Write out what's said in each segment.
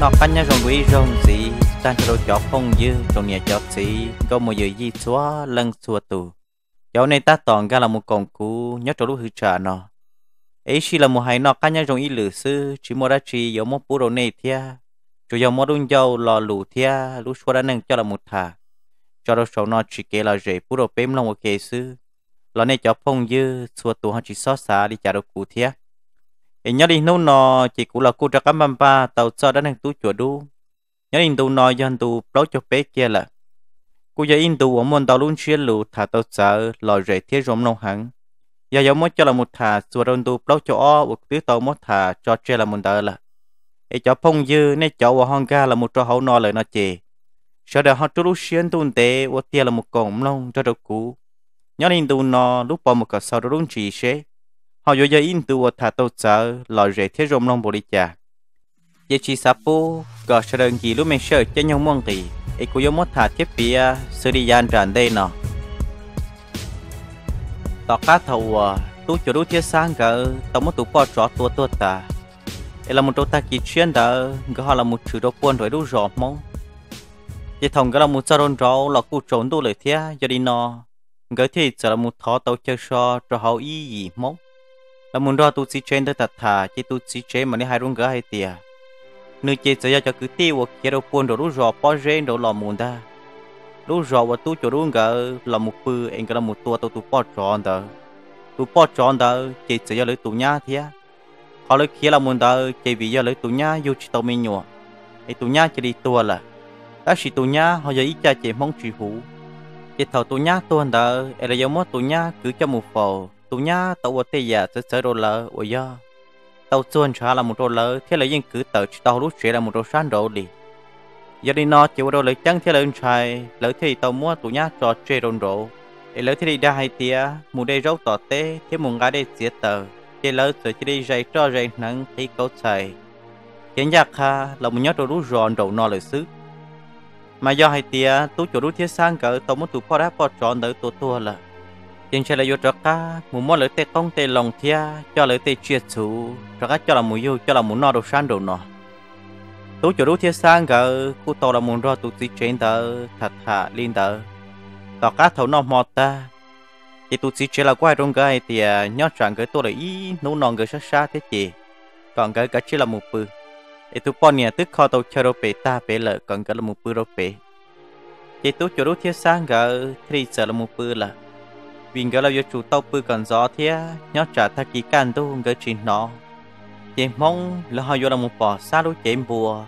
nó canh nhau rồng quý rồng gì tan cho chó không dư trong nhà chó gì có một dự gì xóa lần xua tù cháu này ta toàn ra là một con cú nhớ cho lúc hư trả nó ấy chỉ là một hai nó canh nhau rồng y lử sư chỉ một đã chỉ giống một bộ đồ này thia chủ yếu một đun dầu lò lù thia lúc xua đã nâng cho là một thả cho đâu số nó chỉ kể là rể bộ đồ bém lòng một kế sư lò này chó phong dư xua tù họ chỉ xót xa đi trả đồ cú thia nhớ đi nấu nò chỉ cũng là cô ra cắm băm ba tàu cho đã đang tú chùa đu nhớ đi tu nò cho anh tu báo cho bé kia là cô giờ in tu ở môn tàu luôn chia lụ thả tàu sợ lò rễ thiết rộng nông hẳn giờ giống mất cho là một thả xua đông tu báo cho o một tứ tàu mất thả cho chia là một tờ là ấy cho phong dư nên cho vào hong ga là một trò hậu nò lời nó chì sau đó họ trú lúc xuyên tu tế và tia là một cổng lông cho đầu cũ nhớ đi tu nò lúc bỏ một cả sau đó luôn chỉ xế họ yo ya in tu ta to cha lo re thế rộng long bồ đi cha ye chi sa pu go sa đơn gi lu me sơ cha nhau mong ki e ku yo mo tha thiết bị a à, sơ đi yan ran đây nọ tọ cá thầu à, tu cho đu thiết sang gỡ tao mo tu po trọ tua tua ta e là một trâu ta kỳ chuyên đó gỡ họ là một chữ đô quân rồi đu rõ mong ye thong gỡ là một sa ron rau là cu trốn tu lời thế giờ đi nọ gỡ thì chỉ là một thọ tàu chơi so cho họ ý gì mong là muốn ra tu sĩ trên đó thật thà chỉ tu sĩ trên mà nên hai rung gỡ hay tiề Nơi chị sẽ cho cứ tiêu hoặc kia đâu quân đồ rú rò bỏ rên đồ lò muốn ta rú rò và tu cho rung gỡ là một bự anh cái là một tua tao tu bỏ tròn đó tu bỏ tròn đó chị sẽ cho lấy tu nhá thia họ lấy kia là muốn đó chị vì cho lấy tu nhá yêu chỉ tao mình nhua ai tu nhá chỉ đi tua là ta chỉ tu nhá họ giờ ít cha chị mong chỉ hủ chị thầu tu nhá tuần đó e ai là giống mất tu nhá cứ cho một phò tụ nhá tàu ở tây giờ sẽ sửa đồ lỡ ở giờ tàu xuân trả là một đồ lỡ thế là dân cứ tờ tàu lúc sẽ là một đồ sáng đồ đi giờ đi nó chỉ đồ lỡ chẳng thế là anh trai lỡ thì tàu mua tụ nhá trò chơi đồ đồ để lỡ thì đi ra hai tia mù đây râu tỏ tê thế mù gái đây xỉa tờ chỉ lỡ sửa chỉ đi dạy cho dạy nắng thấy câu trời hiện giờ ha, là một nhát đồ rú ròn đồ nó lỡ xứ mà do hai tia tú chỗ rú thiết sang cỡ tàu muốn tụ phò đá phò tròn đỡ tụ tua là chính là yêu cho cá muốn mua lấy tê công tê lòng thia cho lấy tê chia chú cho cá cho là muốn yêu cho là muốn no đồ san đồ nọ tú chủ đủ thia sang gờ cô tàu là muốn ro tụ tí chén tờ thật hạ linh tờ tàu cá thấu nọ mọt ta thì tụ tí chén là quay trong cái thì à, nhót chẳng cái tôi là ý nấu nòng cái sát sát thế chị còn cái cái chỉ là mù bự thì tụ bọn nhà tức kho tàu chơi đồ bể ta bể lợ còn cái là mù bự đồ bể thì tú chủ đủ thia sang gờ thì giờ là mù bự là vì gỡ là do chủ tàu bư còn gió thế nhớ trả thà kỹ càng tôi không chỉ nó chị mong là họ vô là một bỏ xa đôi chị bùa.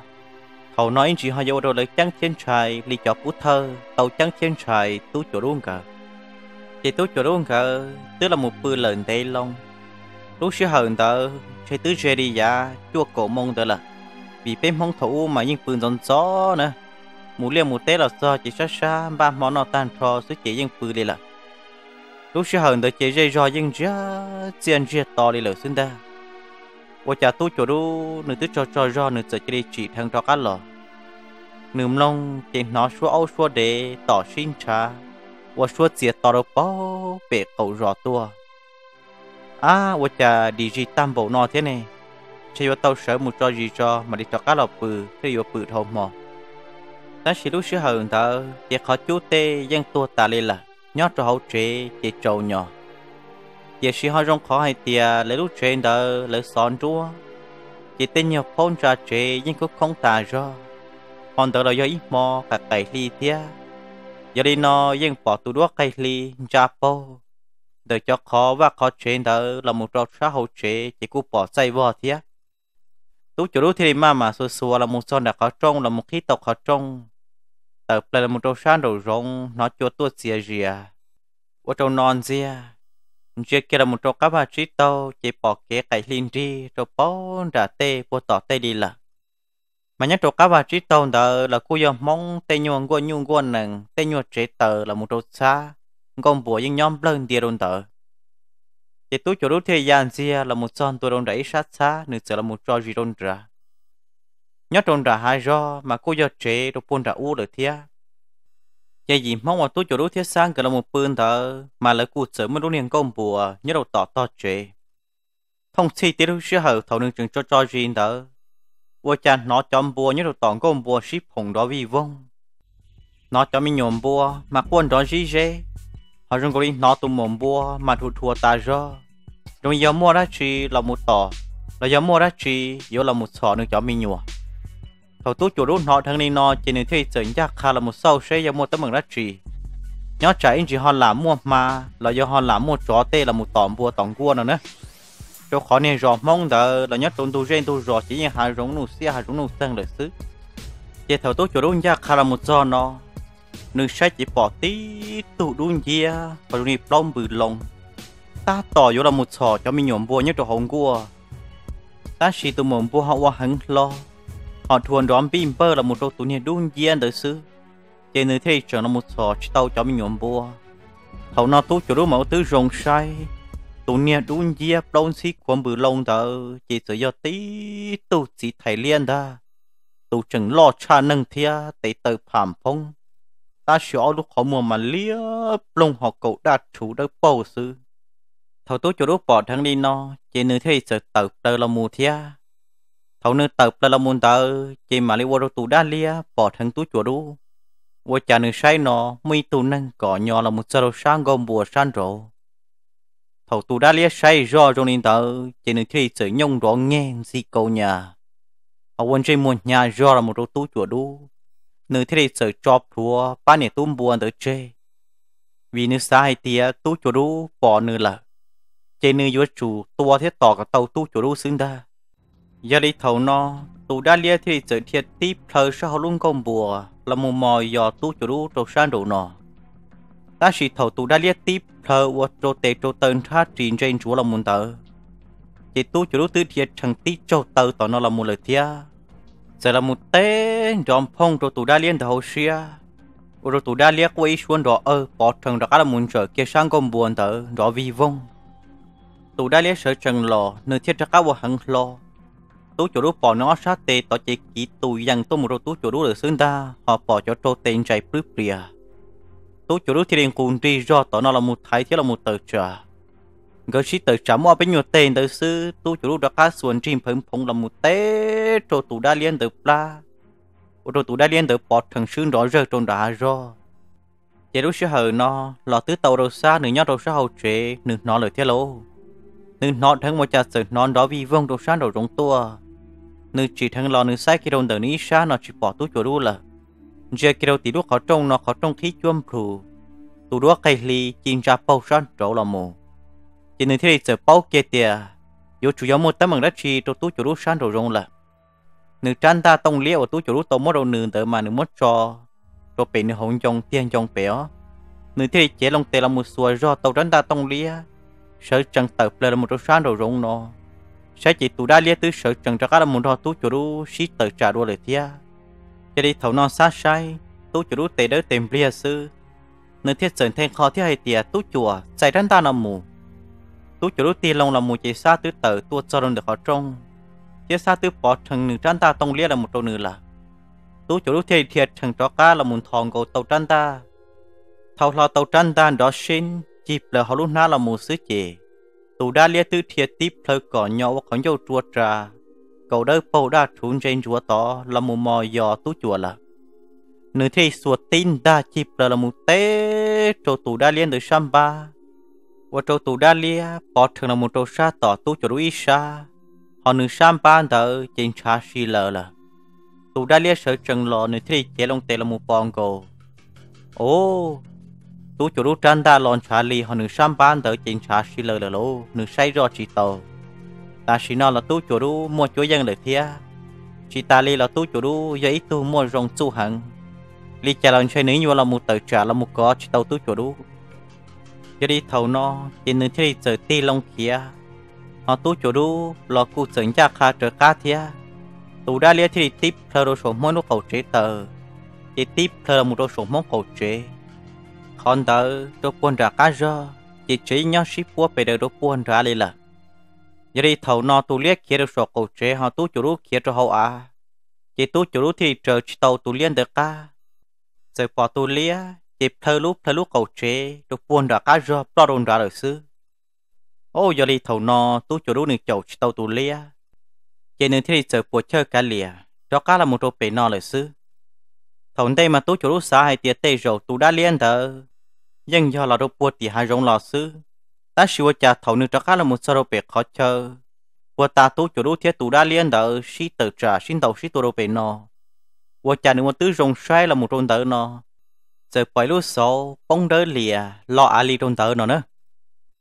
cậu nói chỉ họ vô đồ lấy trắng trên trời lì cho phú thơ tàu trắng trên trời tú chỗ luôn cả chị tú chỗ luôn cả tức là một bư lợn tây long lúc xưa hờn tờ chơi tứ chơi đi giá chua cổ mong tờ là vì bên mong thủ mà nhưng phương giòn gió nữa mù liêm một tế là do chỉ xa xa ba món nó tan trò số chị nhưng phương đi là lúc xưa hận tới chế dây rồi dân chứ tiền chia to đi lỡ xin ta và cha tôi chỗ đu nữ tức cho cho do nữ sợ đi chỉ thân cho cá lò nữ mông chỉ nó xua âu xua để tỏ sinh cha và xua chia to đâu bao bể cậu rõ tua à và cha đi gì tam bộ nó thế này chỉ có tao sợ một cho gì cho mà đi cho cá lò bự thì vô bự thôi mà ta chỉ lúc xưa hận ta chỉ khó chú tê dân tua ta lên là nhớ cho hậu chế chế trâu nhỏ giờ sĩ họ rong khó hay tia lấy lúc chế đờ lấy son chúa chế tên nhiều phong trà chế nhưng cũng không tà ra còn tớ là do ít mò cả cây ly tia giờ đi nó nhưng bỏ tụ đuốc cây ly cha po để cho khó và khó chế đờ là một trò xã hậu chế chỉ cú bỏ say vò tia tú chủ đuốc thì mà mà xua xua là một son đã khó trông là một khí tộc khó trông tờ play là một trâu sáng đầu rong nó cho tôi xìa rìa ở trong non xìa chưa kia là một trâu cá ba trí tàu chỉ bỏ kế cái linh đi trâu bó ra tê bỏ tỏ tê đi là mà nhắc trâu cá ba trí tàu đó là cô giờ mong tê nhuận của nhung của nàng tê nhuận chế tờ là một trâu xa con bùa những nhóm lớn đi đồn tờ chỉ tôi chỗ đôi thời gian xìa là một son tôi đồn đẩy sát xa nữa sẽ là một trò gì đồn ra nhất trôn ra hai do mà cô do trẻ đồ bôn ra u được thia vậy gì mong mà tôi chỗ đối thiết sang cái là một bươn thở mà lại cụ sớm mới đối niên công bùa nhất đầu tỏ to trẻ thông chi tiết đối sửa hậu thầu nương trường cho cho riêng thở vua cha nó chọn bùa nhất đầu tỏ công bùa ship hùng đó vi vong nó cho mình nhổm bùa mà quân đó gì dễ họ dùng cái nó tụm mồm bùa mà thua thua ta do rồi giờ mua ra chi là một tỏ là giờ mua ra chi yếu là một sọ nương cho mình nhổm thầu tú chủ luôn họ thằng này nó chỉ nên thấy sự nhắc khá là một sâu sẽ do mua tấm bằng đất trì nhớ trả anh chỉ họ làm mua mà là do họ làm mua chó tê là một tòm bùa tòm cua nữa nữa cho khó nên rõ mong đó là nhất trong tu gen tu rõ chỉ như hai giống nụ xe hai giống nụ sang đời xứ chỉ thầu tu chủ luôn nhắc khá là một do nó nữ sách chỉ bỏ tí tụ đun dìa và đun đi plom bự lồng ta tỏ vô là một sò cho mình nhổm bùa nhớ trong hồng cua ta chỉ tụ mồm bùa họ hoa hứng lo họ thuần đoán bim bơ là một đôi tụ nhiên đun nhiên đời sư trên nơi thế trở là một sọ chỉ tàu cho mình nhuộm bùa hậu nó tú chủ đu mẫu tứ rồng sai tụ nhiên đun nhiên đông xí quần bự lông tờ chỉ sợ do tí tu chỉ thầy liên ta tụ chừng lo cha nâng thia tế tờ phạm phong ta sửa lúc họ mua mà lia lông họ cậu đạt chủ đỡ bầu xứ, thầu tú chủ đu bỏ thằng đi nó trên nơi thế sợ tờ tờ là mù thia thầu nữ tập là môn tờ chỉ mà lấy vô tù đa lia bỏ thân tú chùa đu vô chả nữ say nó mi tù nâng cỏ nhỏ là một sơ sang gồm bùa san rộ thầu tù đa lia say rõ trong nên tờ chỉ nữ khi sự nhông rõ nghe gì câu nhà ở quên trên một nhà rõ là một rô tú chùa đu nữ thế sự chọp thua ba nè tùm buồn tới chê vì nữ sai tía tú chùa đu bỏ nữ là chỉ nữ vô chủ tua thế tỏ cả tàu tú chùa đu xứng đa giờ đi thầu nó tụ đã lia thì sự thiệt tiếp sẽ sao luôn công bùa là một mò giò tu chủ đu trâu san đủ nọ ta chỉ thầu tụ đã lia tiếp thờ và trộn tệ trộn tần tha trình trên chúa là muốn tờ chỉ tu chủ đu tư thiệt chẳng tí trâu tờ tỏ nó là một lời thia sẽ là một tên ròm phong trâu tụ đã liên thầu xia rồi tụ đã lia quay xuống đó ơ bỏ thằng đó là muốn trở kia sang công buồn tờ đó vi vong tụ đã lia sợ trần lò nơi thiết ra cá vào hẳn lò tú chỗ đú bỏ nó sát tê tỏ chỉ chỉ tù dằn tôm rô tú chỗ đú được xương ta họ bỏ cho trô tên chạy bướp rìa tú chỗ đú thì liền cùng đi do tỏ nó là một thái thiếu là một tờ trà gỡ sĩ tờ trà mua bên nhiều tên tờ sư tú chỗ đú đã cá xuân chim phồng phong là một té trô tù đa liên tờ pla trô tù đa liên tờ bỏ thằng xương rõ rơ trong đã do chỉ đú sẽ hờ nó lọ tứ tàu đầu xa nửa nhát đầu xa hậu trệ nửa nó lời thiết lỗ nên nó thắng một chặt sự nó đó vì vong đồ sáng đồ rộng tua nếu chỉ thằng lò nữ sai kia đâu đời ní xa nó chỉ bỏ tu chỗ đu là giờ kia đầu tí đuốc khó trông nó khó trông khí chuông phù tu đuốc cây ly chim ra bao sơn chỗ là mù chỉ nên thế giờ bao kia tiề yếu chủ yếu một tấm bằng đất chi chỗ tu chỗ đu sơn rồi rong là nữ trăn ta tông liễu tu chỗ đu tông mất đâu nữ tới mà nữ mất cho cho bể nữ hồng trong tiền trong béo nữ thế chế long tề là một xua do tàu trăn ta tông liễu sợ chẳng tập lên một chỗ sơn rồi rong nó sẽ chỉ tụ đa liệt tư sở chẳng cho các môn đó tú chủ đu sĩ tờ trả đua lời thia cho đi thầu non sát sai tú chủ đu tề đỡ tìm bia sư nơi thiết sườn thêm kho thiết hay tiệt tú chùa chạy rắn ta nằm mù tú chủ đu tiền lòng là mù chỉ xa tứ tờ tu cho đồng được khó trông. thiết xa tứ bỏ thằng nửa rắn ta tông liệt là một trâu nửa là tú chủ đu thiệt thiệt thằng cho cá là mùn thòng cầu tàu rắn ta thầu lo tàu rắn ta đó xin chịp là họ lúc na là mù sứ chỉ Tụ đa lia tư thiệt tiếp thơ cỏ nhỏ và có nhiều chua trà cậu đỡ phô đa trốn trên chúa tỏ là một mò giò tú chùa là nữ thi sùa tin đa chịp là một tế trâu tụ đa liên tới sam ba và trâu tụ đa lia bỏ thường là một trâu xa tỏ tú chùa đuôi xa. họ nữ sam ba đỡ trên trà si lờ là tụ đa lia sở trần lò nữ thi chế long tề là một bòn cầu. ô tu chủ đu chân ta lon trả lì họ nữ xăm ban tới chính trả xì lờ lờ lô nữ say rõ chỉ tàu ta xì nó là tu chủ đu mua chúa dân lời thia chỉ ta lì là tu chủ đu giấy tu mua rong tu hẳn lì chả lon chơi nữ như là một tờ trà là một có chỉ tàu tu chủ đu giờ đi thầu nó chỉ nương chơi chơi ti long kia họ tu chủ đu lo cụ sướng cha khá trở khá thia tu đa lia thì tiếp thơ đồ số mỗi nô khẩu chế tờ chỉ tiếp là một đồ số mỗi khẩu chế hòn tờ đồ quân ra cá rơ chỉ chỉ nhau ship qua về đồ quân ra lì là giờ đi thầu nọ tu liếc kia được sổ cầu chế họ tu chủ rú kia cho hậu à chỉ tu chủ rú thì chờ tàu tu liên được ca giờ qua tu lia chỉ thơ lúc thơ lúc cầu chế đồ quân ra cá rơ bao đồn ra được sư ô giờ đi thầu nọ tu chủ rú nửa chầu tàu tu lia chỉ nửa thì chờ của chơi cá lìa đó cá là một đồ bể nọ lời sư thầu đây mà tu chủ rú xã hay tiệt tê rồi tu đã liên thờ nhưng do là đồ bùa thì hai rong lò sư ta siêu cha thầu nước cho khá là một sơ đồ bề khó chơi và ta tu chỗ đô thiết tu đa liên đỡ sĩ tự trả xin tàu sĩ tu đô bề nó và cha nữ một tứ rong xoay là một rong đỡ nó giờ phải lúc sau bóng đỡ lìa lọ à li rong đỡ nó nữa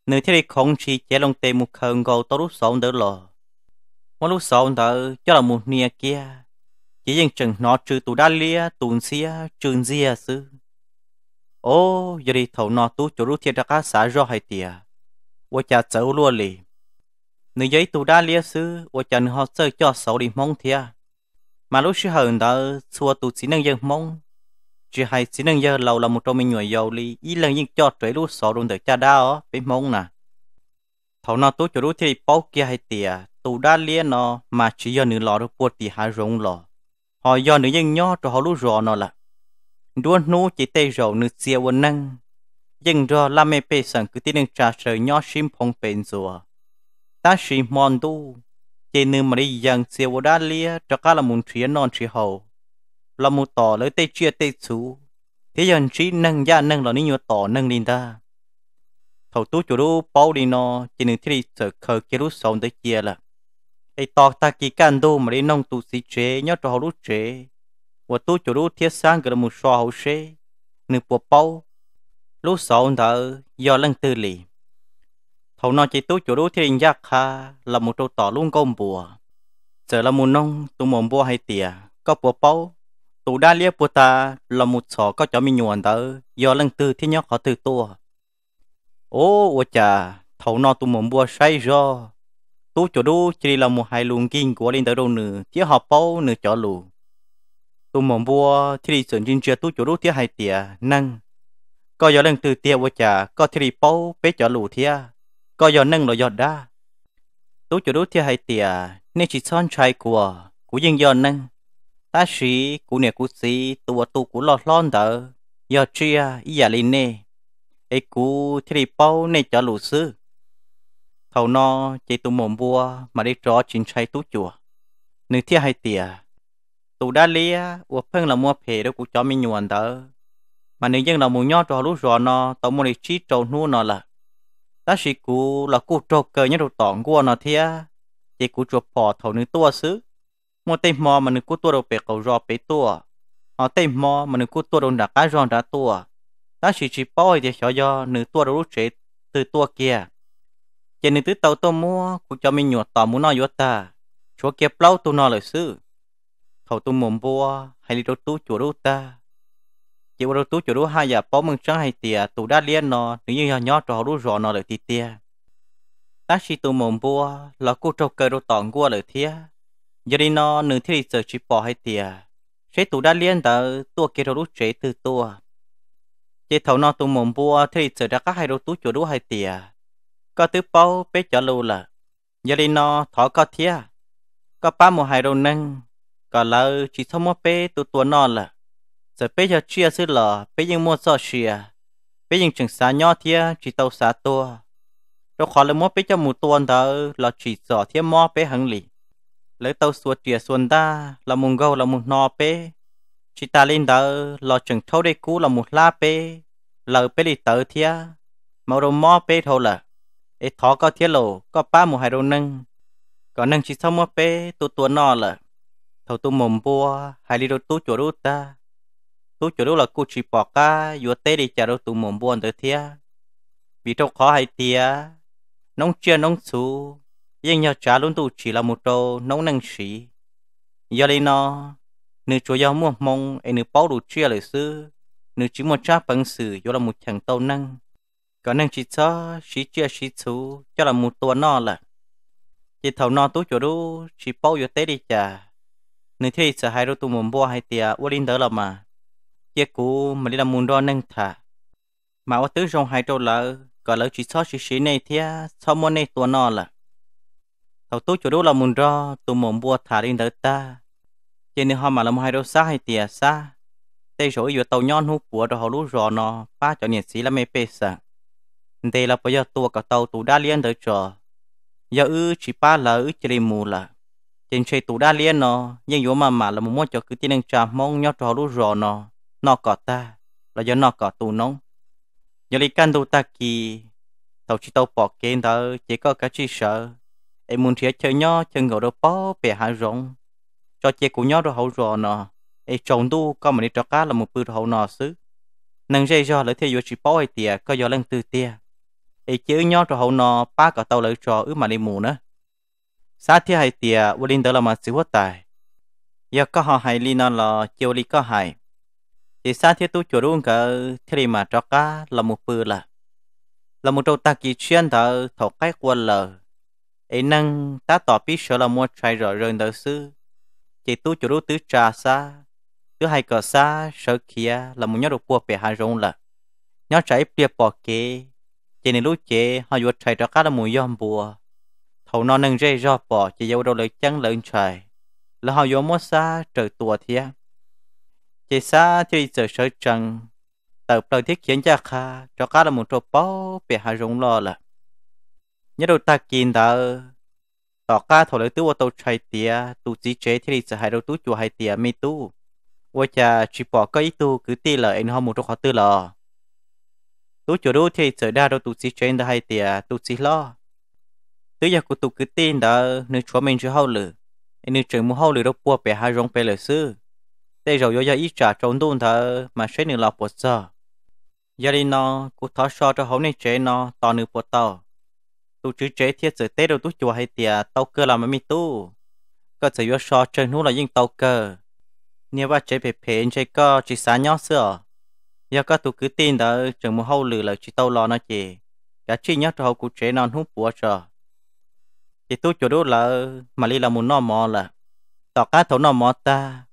nữ thiết đi không chỉ chế lòng tề một khẩn cầu tao lúc sau đỡ lò một lúc sau đỡ cho là một nia kia chỉ riêng chừng nó trừ tu đa lia tu xia trường xia sư ô giờ đi thầu nọ tú chỗ rút thiệt đã xả rõ hay tiề ô cha cháu luôn lì nữ giấy tú đã lia sư ô cha nữ họ chơi cho sầu đi mong thiệt mà lúc sư hờn đã xua tú chỉ năng dân mong chỉ hay chỉ năng dân lâu là một trong mình người giàu lì ý lần nhưng cho trẻ lúc sầu luôn được cha đau bị mong nà. thầu nọ tú chỗ rút thiệt bao kia hay tiề tú đã lia nó mà chỉ giờ nữ lọ được buộc thì hai rong lọ họ do nữ dân nhỏ cho họ lúc rõ nó là đua nô chỉ tê rầu nữ xia quân năng nhưng rồi làm mẹ bê sẵn cứ tin nâng trả sờ nhỏ xìm phong bền rùa ta xì mòn tu chế nữ mà đi dần xia quân đá lia cho cả là muốn trí non trí hậu là một tỏ lời tê chia tê chú thế giờ trí nâng gia nâng là ní nhiều tỏ nâng lên ta thầu tú chủ đu bao đi nó chỉ nên thiết sợ khờ kia lúc sống tới kia là ai tỏ ta kỳ can đô mà đi nông tu sĩ chế nhớ cho họ lúc chế và tu một nửa do tư 我都觉得天生个木耍好些，你不包，路上头要冷得哩。thầu nó chỉ tu chỗ đố thiên giác ha là một trâu tỏ luôn công bùa giờ là một nông tụ mồm bùa hay tìa có bùa bao tụ đa lia bùa ta là một sọ có cho mình nhuận tớ do lần tư thiên nhóc họ tư tu. ô ô chà thầu nó tụ mồm bùa say do tu chỗ đố chỉ là một hai luồng kinh của linh tử đâu nữa chỉ họ bao nửa cho lù tụ mong bua thì đi chuẩn chính chưa tu chủ lúc thế hai tiệt nâng có gió lần từ tiệt vua chả có thì đi bấu bé cho lù thế có gió nâng là giờ đa tu chủ lúc thế hai tiệt nên chỉ son trai của của dân gió nâng ta sĩ của nè của sĩ tụ tụ của lọt lon tờ giờ chia giờ lên nè ấy cú thì đi bấu nè cho lù sư thầu no chỉ tụ mong bua mà đi trò chính trai tu chùa nên thế hai tiệt ตูด้าเลียอวเพิ่งเรามัวเพดกูจอมีหนวนเตอมันนึ่งยังเรามูยอจอรู้รอนอตอมูนิชิจอนู่นอละตาชิกูเรากูโจกเกยนังถูต่องกูนอเทียเจกูจวบปอถอนึงตัวซื้อมัวเตมอมันนึกูตัวเราเปกเอารอไปตัว เอาเตมอมันนึกูตัวโดนดักการจอนดกตัวตาชิชิปอยเดียวยอนึงตัวเรารู้เฉยตือตัวเกียเจนึตื้อเตาตัวมัวกูจอมีหนวดต่อมูนอยวตาชัวเก็บเล่าตัวนอเลยซื้อ thầu tu mồm bua hay đi đâu tu chùa đâu ta chỉ vào tu chùa đâu hai giờ bỏ mừng sáng hay tiề tụ đã liên nó nếu như nhỏ trò đâu rõ nó được thì tiề ta chỉ tu mồm bua là cô trâu cơ đâu tỏng qua được thiê giờ đi nó nửa thiết sợ chỉ bỏ hay tiề sẽ tụ đã liên tờ tua kia đâu chế từ tua chỉ thầu nó tu mồm bua thiết sợ ra các hai đâu tu chùa đâu hay tiề có thứ bao bé cho lâu là giờ đi nó thọ có thiê có ba một hai đâu nâng còn là chỉ thông mua bé tụ tụ non là giờ bé giờ chia sư là bé nhưng mua sao chia à. bé nhưng chẳng xa nhỏ thiê, chỉ tàu xa tua đâu khó là mua bé cho mù tuần đó là chỉ sợ thia mua bé hằng lì lấy tàu xua chia xuân ta là mùng gâu là mùng nọ bé chỉ ta lên đó là chẳng thâu đây cú là một la bé là bé lì tờ thiê, mà rồi mò bé thôi là ấy thọ có thiết lộ có ba một hai đồ nâng còn nâng chỉ xong mua bé tụ tụ nó là thầu tu mồm bua hai li đô tu chỗ đu ta tu chỗ đu là cô chỉ bỏ ca vừa tê đi chả đô tu mồm bua tới thia vì trong khó hai thia nông chia nông xu nhưng nhau trả luôn tu chỉ là một trâu nông năng sĩ giờ đây nó nữ chúa giáo mua mong ai nữ bao đủ chia lời sư nữ chỉ một cha bằng sử do là một chàng tâu năng còn năng chỉ cho chỉ chia chỉ chú cho là một tuần nọ là chỉ thầu nọ tu chỗ đu chỉ bao giờ tê đi chả nên thế sẽ hai đứa tụi mình bỏ hai tia uất linh đó là mà giờ cũ mà đi làm muốn đó nâng thả mà uất tứ trong hai đôi lỡ gọi lỡ chỉ sót chỉ xí này thế sau mỗi này tụi nó là thầu tú chủ đứa là muốn đó tụi mình bỏ thả linh đỡ ta cho nên họ mà làm hai đôi xa hai tia xa tê rồi vừa tàu nhon hú của rồi họ lú rò nó ba cho nhiệt sĩ là mê pê sa đây là bây giờ tụi cả tàu tụi đã liên đỡ cho, giờ ư chỉ ba lỡ chỉ mù là trên chơi tủ đa liên nó nhưng yếu mà mà là một món cho cứ tin anh trà mong nhau trò đủ rò nó nó có ta là do nó có tủ nóng nhớ lấy căn tủ ta kỳ tàu chỉ tàu bỏ kênh đó chỉ có cái chi sợ em muốn thiệt chơi nhau chơi ngồi đâu bỏ về hai rộng cho chị của nhau đồ hậu rò nó em trồng đu có mà đi cho cá là một bữa hậu nó xứ nâng dây do lấy theo dõi chỉ bỏ tiền có do lần từ tiệt em chơi nhau đồ hậu nó ba cả tàu lấy trò ứ mà đi mù nữa sa thi hai tiề vô linh đó là mà sự hốt tài giờ có họ hai linh nó là chiều linh có hai, thì sa thi tu chủ luôn cả thì mà cho cá là một bự là là một trâu ta kỳ chuyên thở thọ cái quân lờ ấy năng ta tỏ biết sợ là mua trai rồi rồi đời sư chỉ tu chủ lúc tứ trà sa, tứ hai cờ sa sợ kia là một nhóm đồ cua về hai rong là nhóm trái bia bỏ kế chỉ nên lúc chế họ vừa trai cho cá là một yom bùa thầu nó nâng dây rò bỏ chỉ dấu đầu lấy chân lợn trời là họ yếu mất xa trời tùa thia chỉ xa thì giờ sợ trần tập đầu thiết khiến cha kha cho cá là một trộp bó bị hạ rung lo là nhớ đầu ta kín đã tỏ cá thầu lấy tu tàu chạy tia tu chỉ chế thì giờ hai đầu tu chùa hai tia mi tu ủa cha chỉ bỏ cái ý tu cứ ti là anh họ một trộp họ tư lò tu chùa đu thì giờ đa đầu tu chỉ chế đã hai tia tu chỉ lo tự giờ cụ tụ cứ tin đó nếu chúa mình chưa hậu lử nếu trường muốn hậu lử đâu bùa bè hai rong bè lử sư tê rồi yo yo ít trả trốn đun thở mà sẽ nửa lọc bột giờ giờ đi nó cụ thọ so cho hậu này chế nó to nửa bột tàu tụ chữ chế thiết sự tê đâu tụ chùa hay tiệt tàu cơ làm mà mi tu có sự yo so trên nút là những tàu cơ nếu mà chế bề anh chế cơ chỉ sáng nhó sữa giờ các tụ cứ tin đó trường muốn hậu lử là chỉ tàu lo nó chỉ cả chi nhớ cho hậu cụ chế nó hút bùa chờ thì tôi chủ đô là mà li là muốn nó mò là tỏ cá thấu nó mò ta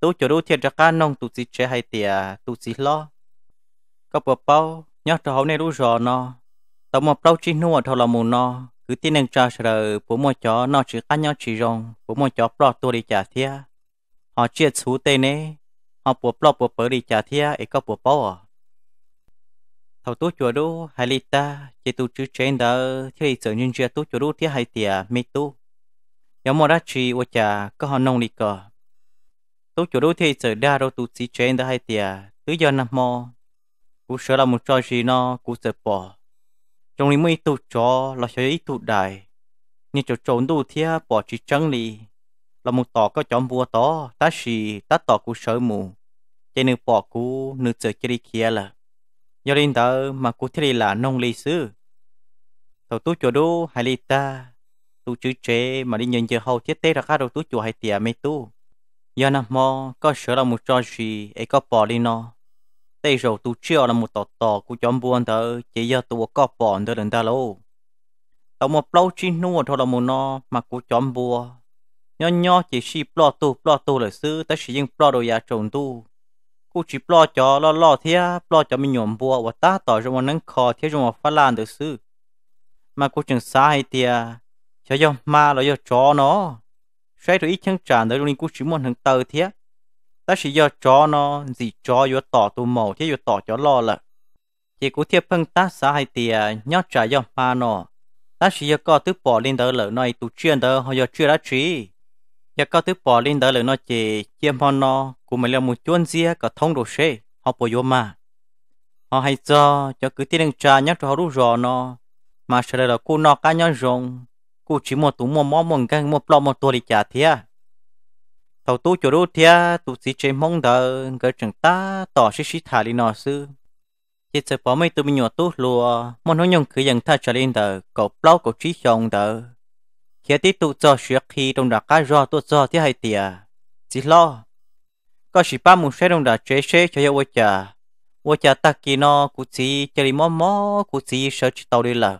tôi chủ đô thiệt ra cá nông tụt sĩ chơi hay tiề tụt sĩ lo có bộ bao nhớ cho hôm nay đu rò nó tao một bao chi nua thâu là muốn nó cứ tin nên cho sợ bố mua chó nó chỉ cá nhau chỉ rong bố mua chó bỏ tôi đi trả thia họ chia số tên ấy họ bỏ bộ bỏ đi trả thia ấy có bộ bao à thầu tốt chùa đô hai lít ta chỉ tu chữ trên đó thì sở nhân chia tốt chùa đô thì hai tiề mi tu nhớ mà đã chỉ ô cha có họ nông lì cờ tốt chùa đô thì sở đa đâu tu chỉ trên đó hai tiề tứ do năm mò cú sở là một trò gì nó cú sở bỏ trong lì mươi tu chó là sợ ít tu đại như chỗ trốn tu thì bỏ chỉ trắng lì là một tỏ có chọn vua tỏ ta xì ta tỏ cú sở mù cho nên bỏ cú nửa sợ kia là giờ linh tờ mà cụ thể là nông lý sư tàu tú chùa đu hay lý ta tu chữ chế mà đi nhận giờ hầu thiết tế ra khá đầu tú chùa hay tiệt mấy tu giờ nằm mò có sợ là một trò gì ấy có bỏ đi nó tê rồi tu chưa là một tổ tổ của chọn buồn thở chỉ giờ tu có bỏ tờ đừng ta lâu tàu một lâu chi nua thôi là một nó mà cụ chọn buồn nhỏ nhỏ chỉ si plo tu plo tu là sư tới sử dụng plo đồ giả trộn tu cú chỉ lo cho lo lo thế lo cho mình nhổm bùa và ta tỏ ra một nắng khó thế cho mà phát lan được sự mà cú chẳng sai thì cho do ma là cho chó nó sai rồi ít chẳng trả nữa nên cú chỉ muốn thằng tờ thế ta chỉ cho chó nó gì chó do tỏ tụ màu thế do tỏ cho lo là chỉ cú thiệp phân ta sai thì nhớ trả do ma nó ta chỉ cho có tứ bỏ lên đó lỡ này tụ chuyện đó họ do chưa đã trí giờ có thứ bỏ lên đó là nó chỉ chiêm hòn nó của mình là một chuôn dìa có thông đồ xe họ bỏ vô mà họ hay cho cho cứ tiếng trà nhắc cho họ rút rò nó mà sợ là cô nó cá nhau rồng cô chỉ một tú một mó một gang một lọ một tuổi đi trả thia thầu tú chỗ đô thia tú chỉ chế mong đờ gỡ chúng ta tỏ xí sĩ thả đi nó sư chỉ sợ bỏ mấy tụi mình nhỏ tú lúa, một nó nhung cứ dần tha trở lên đờ cậu bao cậu trí chồng đờ khi tiếp tục cho sửa khi đồng đã cá rõ tụ cho thì hay tìa chỉ lo có chỉ ba mùng xe đồng đã chế chế cho yêu cha yêu cha ta kia nó cũng chỉ chỉ mò mò cũng chỉ sợ chỉ tàu đi là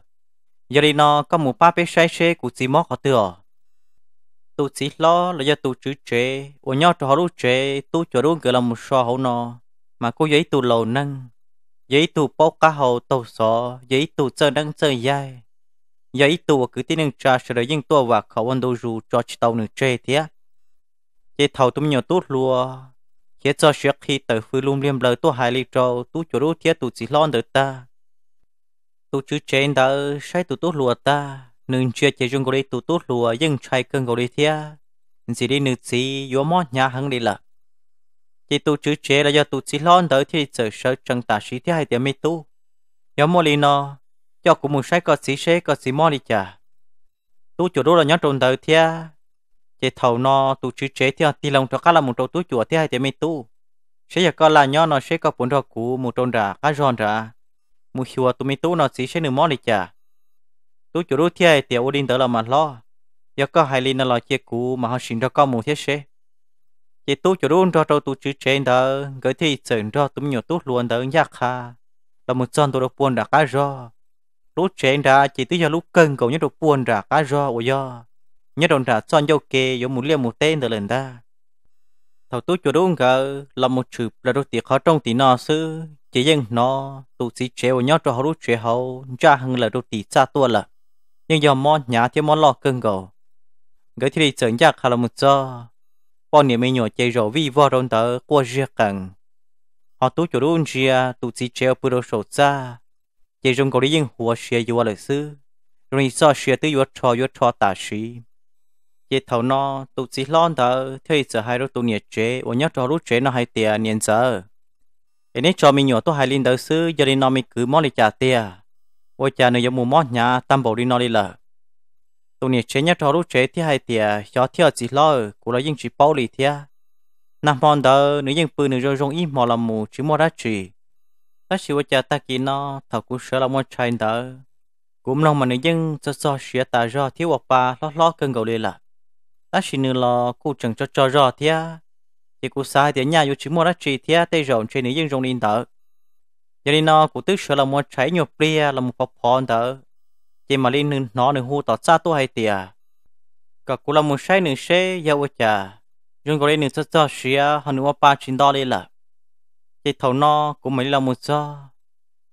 giờ đi nó có một ba bé xe xe cũng chỉ mò có tựa tụ chỉ lo là do tụ chữ chế ở nhau cho họ lúc chế tụ cho luôn gọi là một so hậu nó mà cô giấy tôi lầu nâng giấy tôi bao cá hậu tàu sọ giấy tôi chơi nâng chơi dài giấy ít tuổi cứ tin cha sẽ rồi những tuổi và khẩu ăn đồ rù cho chỉ tàu nửa chơi thế chế thầu tôi nhiều tốt luôn. khi cho sẽ khi tới phi lùm liêm lời tôi hài lịch trâu tôi chủ đốt thế tôi chỉ lo được ta tôi chứ trên đã sai tôi tốt luôn ta nương chia chế dùng gọi tôi tốt luôn nhưng chạy cần gọi đi thế gì đi nửa gì yếu mót nhà hăng đi là chế tôi chứ chế là do tôi chỉ lo được thì sợ sợ chẳng ta sĩ thế hay tiền mi tu giống mót lì nó cho cũng muốn sai có xí xế có xí mò đi chả tu chủ đô là nhóm trộn đầu thia chế thầu nó tu chữ chế thia thì lòng cho các là một trộn tu chủ thia hay chế mi tu sẽ giờ có là nhóm nó sẽ có bốn đồ cũ một trộn ra cá giòn ra một chùa tu mi tu nó xí xế nửa mò đi chả tu chủ đô thia thì ô đinh tới là mà lo giờ có hai linh là lo chế cũ mà họ xin cho con một thiết xế chế tu chủ đô cho trâu tu chữ chế đó gửi thì sừng cho tụm nhiều tu luôn đó nhạc dạ ha là một tròn tu được buồn đã cá giòn lúc trẻ ra chỉ tí cho lúc cần cầu nhất đồ buồn ra cá do của do nhất đồ ra son dâu kê giống muốn liều một tên từ lần ta thầu tú cho đúng gờ là một chụp là đôi tiệc khó trong tí nọ sư chỉ riêng nó tụ sĩ trẻ của nhau cho họ lúc trẻ hậu cha hằng là đôi tí xa tua là nhưng giờ món nhà thì món lo cần gầu gỡ thì đi chẩn khá là một do bọn niệm mình nhỏ chơi rồi vì vợ đồng tớ qua riêng cần họ tú cho đúng chia tụ sĩ trẻ bữa bờ đầu sầu xa chỉ dùng cầu đi dân hùa xìa dù lịch sử rồi so xìa tới dù trò dù trò tả sĩ chỉ thầu nó tụ chỉ lon tờ thấy giờ hai đứa tụ nhiệt chế và nhớ trò rút chế nó hay tiền niên giờ thế nên cho mình nhỏ tôi hai linh đầu sư giờ đi nó mình cứ món đi trả tiền và chả nữa giờ mua món nhà tam bảo đi nó đi lờ tụ nhiệt chế nhớ trò rút chế thì hay tiền cho theo chỉ lo của nó dân chỉ bao lì thia nam mòn tờ nữ dân pư nữ rồi dùng ít mò làm mù chứ mò ra chỉ ta nó thật cũng cũng mà dân sửa ta do thiếu ba là cho chỉ ว่าจะตากินเนาะถ้ากูเชื่อเราไม่ใช่เด้อกูมองมันยังจะซอเสียตาจอที่ว่าปลาล้อๆกันเกาเลยล่ะ ta chỉ nửa thì cô sai thì nhà yêu chỉ mua đất chỉ thế tây rộng trên những rộng linh tờ giờ nên nó cô tức sợ là mua trái nhiều plia là một phật phòn tờ chỉ mà linh nó nương hú tỏ xa tu hay tiề cả cô là một sai nương xe giàu cha nhưng có linh nương sơ sơ sửa hơn nửa ba chín đô lên là chỉ thầu no của mình là một do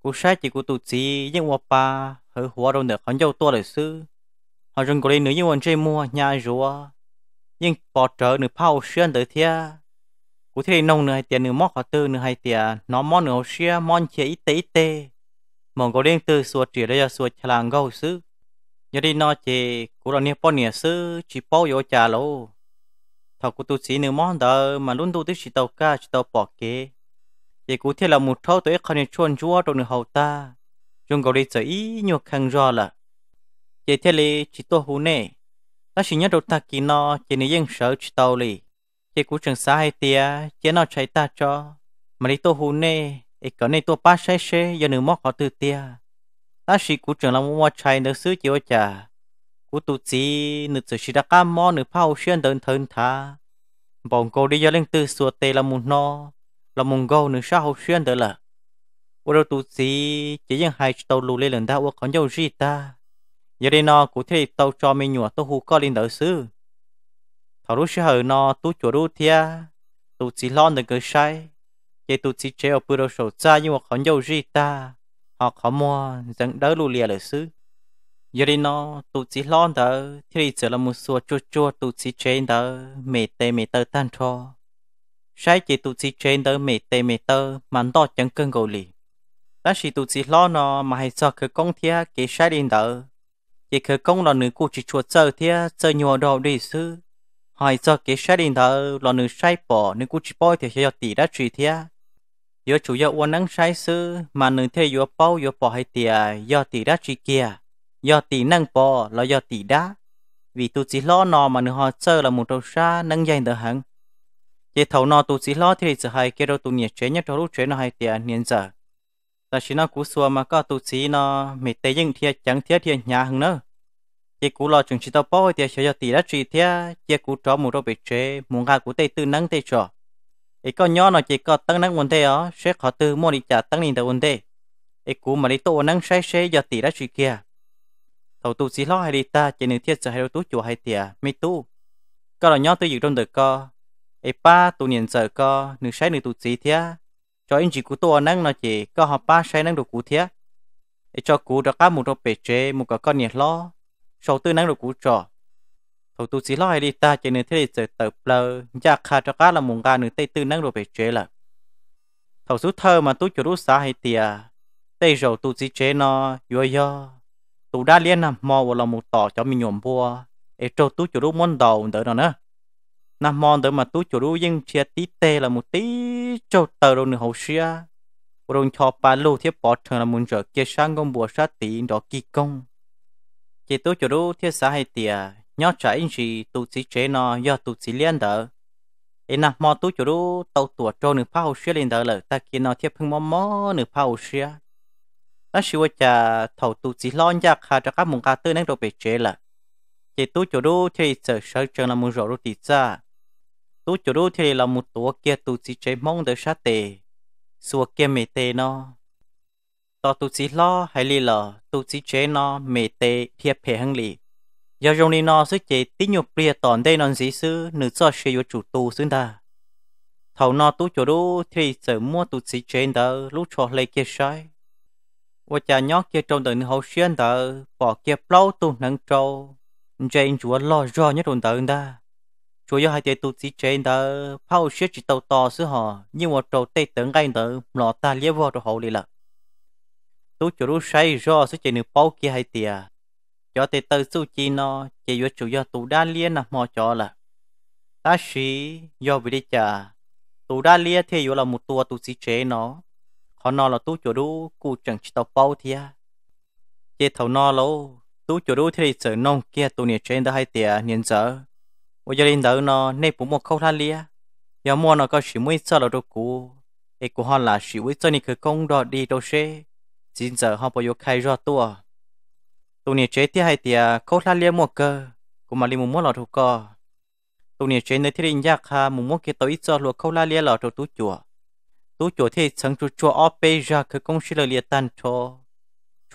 cú sai chỉ của tụ chị những ông bà hơi hóa đâu nữa hắn giàu to đời sư họ rừng có đi nữa những ông chơi mua nhà rùa nhưng bỏ trở nửa phao xuyên tới thia cú thế nông nửa hai tiền nửa móc họ tư nửa hai tiền nó món nửa hồ xia món chế ít tế ít tê, mong có đến tư suốt chỉ đây là suốt chả làng gấu sư nhớ đi nó chỉ cú là niệm bao niệm sư chỉ bao vô trà lâu thằng cú tu sĩ nửa món đó mà luôn tu tiếp chỉ tàu ca chỉ tàu bỏ kế thì cụ thể là một thâu tới khăn chuồn chúa trong nửa hậu ta chúng gọi đi chơi ý nhiều khăn rõ là chỉ thế là chỉ tôi hú nè nó chỉ nhớ đầu ta kỳ nọ chỉ nên yên sợ chỉ tàu lì chỉ cụ chẳng xa hay tia chỉ nó chạy ta cho mà đi tôi hú nè ý cỡ này tôi ba xe xe giờ nửa móc họ từ tia ta chỉ cụ chẳng là mua chạy nửa xứ chỉ ở chả cụ tụ chỉ nửa chỉ chỉ đã cam mò nửa phao xuyên đơn thân thà bọn cô đi giờ lên từ sùa tê là một no là mông gâu nương sao hậu xuyên đó là ô đâu tụt gì chỉ riêng hai tàu lù lên lần ta ô còn nhau gì ta giờ đây nó cụ thể tàu cho mình nhựa tàu hú có linh đỡ xứ thảo lúc sau nó tụt chỗ rú thia tụt gì lon được cái sai chỉ tụt gì chế ở bữa đầu sầu xa nhưng mà còn nhau gì ta họ khó mua dẫn đỡ lù lìa lỡ xứ giờ đi nó tụt chỉ lon đỡ thì giờ là một số chua chua tụt chỉ chế đỡ mẹ tê mẹ tơ tan cho sai chỉ tụt chỉ trên đỡ mẹ tê mẹ tơ mà đo chân cơn gồ lì đã chỉ tụt chỉ lo nó mà hay cho cứ công thia cái sai đi đỡ chỉ cứ công là nữ cụ chỉ chuột sợ thia sợ nhiều đồ đi sư hỏi cho cái sai đi đỡ là nữ sai bỏ nữ cụ chỉ bôi thì sẽ tỷ đã truy thia do chủ yếu uốn nắng sai sư mà nữ thế yếu bao yếu bỏ hay tìa do tỷ đã truy kia do tỷ năng bỏ là do tỷ đã vì tụt chỉ lo nó mà nữ họ sợ là một đầu xa năng dành đỡ hẳn chế thầu nó tụ sĩ lo thì sẽ hay cái đâu tụ nhiệt chế nhất trong lúc chế nó hay tiền niên giờ ta chỉ nó cú xua mà có tụ sĩ nó mệt tê nhưng thì chẳng thiết thì nhà hơn nữa chế cú lo chúng chỉ tao bỏ thì sẽ cho tỷ đã trị thì chế cú chó mù đâu bị chế muốn gà cú tê tư nắng tê cho, ấy con nhỏ nó chỉ có tăng nắng vấn đề ó sẽ khó tư mua đi trả tăng lên tàu vấn đề ấy cú mà đi tổ nắng say say giờ tỷ đã trị kia thầu tụ sĩ lo hay đi ta chỉ nên thiết sẽ hay đâu tú chùa hay tiền mi tu có là nhỏ tôi dự trong đời co ai ba tụ niên giờ co, nữ sai nữ tụ gì thế cho anh chỉ cú tổ năng nó chỉ co họ ba sai năng đồ cú thế ai cho cú đó cá một đồ bể chế một cái con nhiệt lo sau tư năng đồ cú trò thầu tụ gì lo hay đi ta chỉ nữ thế giờ tự bờ giá khá cho cả là một cái nữ tây tư năng đồ bể chế là thầu số thơ mà tôi chủ rút xa hay tiề tây rồi tụ gì chế nó yo yo tụ đã liên nằm mò vào lòng một tỏ cho mình nhuộm bùa ai cho tôi chủ rút món đầu đỡ nó nữa nằm mòn tới mà tú chủ đu nhưng chia tí tê là một tí cho tờ rồi nửa hậu xia rồi cho ba lô thiết bỏ thường là muốn trở kia sang công bùa sát tí đó kỳ công chỉ tú chủ đu thiết xã hay tìa nhớ trả anh gì tụ sĩ chế nó do tụ sĩ liên đỡ em nằm mòn tú chủ đu tàu tủa cho nửa phao xia lên đỡ là ta kia nó thiết phưng mò mò nửa phao xia nó siêu cha thầu tụ sĩ lo nhạc hà cho các mùng cá tư nên đồ bị chế là chỉ tú chủ đu thì sợ sợ trường là muốn rõ rồi tí xa tu chủ đu thì là một tổ kia tu chỉ chế mong được sát tề xua kia mê tê nó to tu chỉ lo hay li lờ tu chỉ chế nó mê tê thiệp phê hăng lì giờ dùng đi nó sẽ chế tín nhục bia tòn đây non gì sư nữ cho sư yếu chủ tu xứng ta thầu nó tu chủ đu thì sợ mua tu chỉ chế đó lúc cho lấy kia sai và cha nhóc kia trong đời hậu xuyên đó bỏ kia lâu tu năng trâu trên chúa lo do nhất đồn tờ ta chủ yếu hai tu sĩ trên đó phao xe chỉ tàu to xứ họ nhưng mà trâu tây tưởng ngay đó nó ta liếc vào trâu hậu đi lợ tú chủ lúc say do số chỉ nửa bao kia hai tia cho tây tơ su chi nó chỉ yếu chủ yếu tụ đa liên là mò cho là ta sĩ do vì đi chả tụ đa liên thì yếu là một tua tụ chỉ chế nó họ nó là tú chủ lúc cụ chẳng chỉ tàu bao thia chỉ thầu nó lâu tú chủ lúc thì sợ nông kia tu niệm trên đó hai tia niên giờ 我家领导呢，内部莫靠他哩啊，要么呢，搞什么做了都苦，哎，苦哈啦，什么做你去工作 đi đâu xe, chính giờ họ bảo yêu khai ra tua, tụi này chế tiếc hay tiếc, 靠 ta li một cơ, cũng mà li một món lọ co, tụi này chế nơi thiên giác ha, một món kia tới cho lúa 靠 ta li lọ đâu tú chùa, tú chùa thì chẳng chú chùa ở bê ra cái công sự là li tan cho,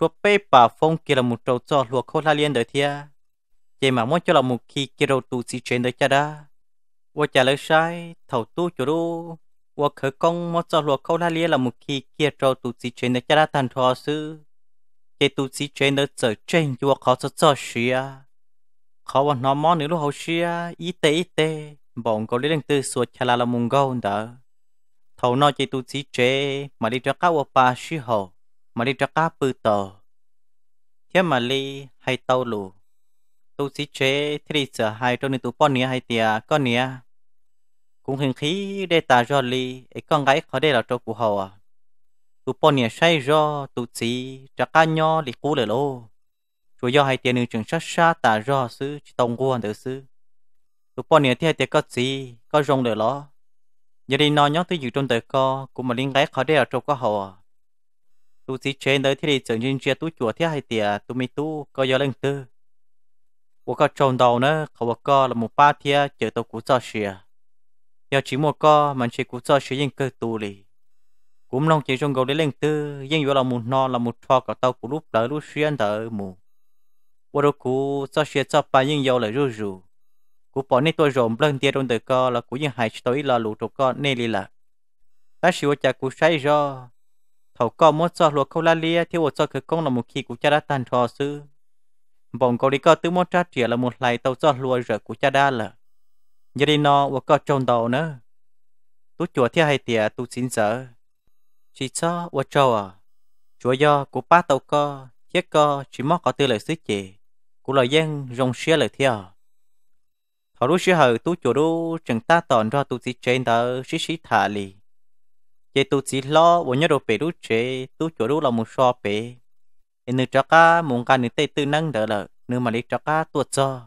chùa bê bà phong kia là một trâu cho lúa 靠 ta li đời thiệt chỉ mà muốn cho là một khi kêu đầu tu sĩ chuyện đấy cha đã và trả lời sai thầu tu cho đu và khởi công một cho luộc khâu la lia là một khi kêu đầu tu sĩ chuyện đấy cha đã thành thọ sư cái tu sĩ chuyện đấy trở trên cho khó cho cho xí à khó và nó món nữa lúc hậu xí à ít tế y tế bọn cậu lấy đằng tư suốt chả là là mùng gâu đó thầu nó chỉ tu sĩ chế mà đi cho cá ô pa sư hồ mà đi cho cá bự tờ thế mà li hay tàu lù tu sĩ chế thì đi sửa hai trong những tụ con nia hai tia con nia cũng hình khí để ta rồi li ấy con gái khó để là cho cụ hậu à tụ con nia say do tu sĩ trả cá nho li cú lệ lô chủ do hai tia nữ trường sát xa ta do sư tông quan tử sư tụ con nia thì hai tia có gì có rong lệ lo giờ đi nói nhóc tới dự trong đời co cũng mà liên gái khó để là cho cụ hậu à tu sĩ chế tới thì đi sửa nhân chia tu chùa thế hai tia tu mi tu có do lên tư 我个中道呢，和我个了么八天就到古早学，要 chỉ một cái mình chỉ 古早学应该多哩。cũng long chỉ trong cầu để lên tư, nhưng vừa là một à? nọ là một thọ cả tàu của lúc đỡ lúc xuyên đỡ mù. Qua đó cú cho xuyên cho ba nhưng giàu lại bỏ nên tôi rộm lên tiền trong đời co là cú những hại tối là lũ trộm co nên li là. Ta xíu cha cú say do. Thầu co muốn cho lúa câu la lia thiếu một cho cái là một khi cú cha đã thọ sư bọn có đi có tư mốt trả trẻ là một lại tàu cho lùa rửa của cha đa là giờ đi nó và có trông đầu nữa tú chùa thiên hay tìa tú xin sợ chỉ cho và trâu à chùa do của ba tàu co chết co chỉ móc có tư lời xứ chị của lời dân rong xía lời thiên à. họ rú xí hờ tú chùa đu chẳng ta tòn ra tú chỉ trên tờ xí xí thả lì chế tú chỉ lo và nhớ đồ bể đu chế tú chùa đu là một so bể nên nữ cho cá muốn cá nữ tây tư năng đỡ lợ nữ mà lấy cho cá tuột cho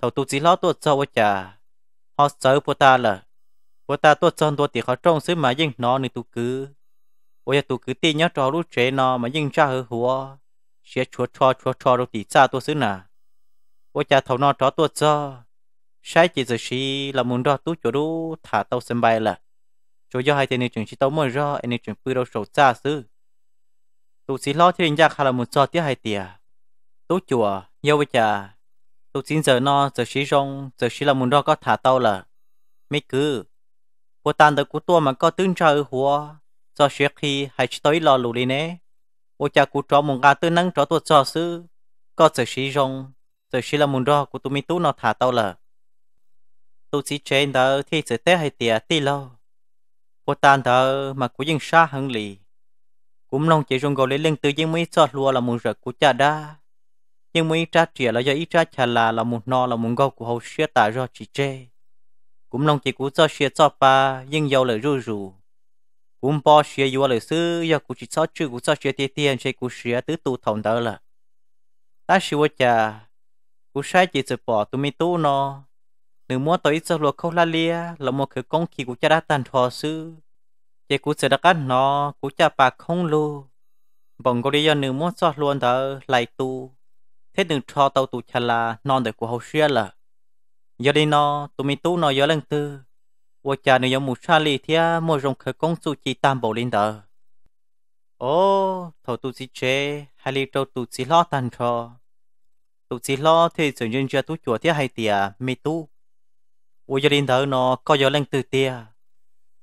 thầu tu chỉ lo tuột cho cha họ sợ của ta lợ của ta tuột cho tuột thì họ trông xứ mà dưng nó nữ tu cứ ôi à, tu cứ tin nhớ cho lúc trẻ nó mà dưng cha hư hùa sẽ chúa cho chúa cho rồi tỷ cha tuột xứ nà ôi cha thầu nó cho tuột cho sai chỉ giờ xí là muốn đo tu chỗ đủ thả tàu sân bay là chỗ do hai tên này chúng chỉ tàu mới ra anh này chúng bơi đâu sầu xa xứ tụ sĩ lo chỉ ra khá là một so tiếc hai tia tụ chùa yêu với cha xin giờ nó giờ sĩ rong giờ sĩ là muốn đó có thả tao là mấy cứ của tàn tới của tôi mà có tương trời hùa do sĩ khi hay tới lo lù đi nè ô cha của chó muốn gà tư năng chó tôi cho sư có giờ sĩ rong giờ sĩ là muốn đó của tụi mình tú nó thả tao là tụ sĩ trên đó thì giờ té hay tia tì lo của tàn đó mà của dân xa hơn lì cũng lòng chỉ dùng gầu lấy lên từ những mấy sọt lúa là một rực của cha đa nhưng mấy trá trẻ là do ít trá chả là là một no là một gầu của hậu xuyết tại do chỉ chê cũng lòng chỉ của do xuyết cho pa nhưng dầu lại rù rù cũng bỏ xuyết dù lời sư do của chỉ sót chữ của do xuyết tiền tiền chơi của xuyết tứ tu thông đó là ta xíu cha của sai chỉ sự bỏ tụi mi tu no nếu muốn tới sọt lúa khâu la lia là một cái công kỳ của cha đa tàn thọ sư chị cú sẽ đặt nó cú cha bạc không lu bọn gọi điện ra nửa muốn xót luôn thở lại tu thế đừng cho tàu tụ chả là non để của hậu xưa là giờ đi nó tụi mình tu nó giờ lần tư ô cha nửa giờ mù xa lì thia mua rồng khởi công su chỉ tam bộ lên thở ô thầu tụ chỉ chế hay đi trâu tụ chỉ lo tan cho tụ chỉ lo thì sự nhân cho tụ chùa thia hay tiề mi tu ô giờ đi thở nó có giờ lần tư tiề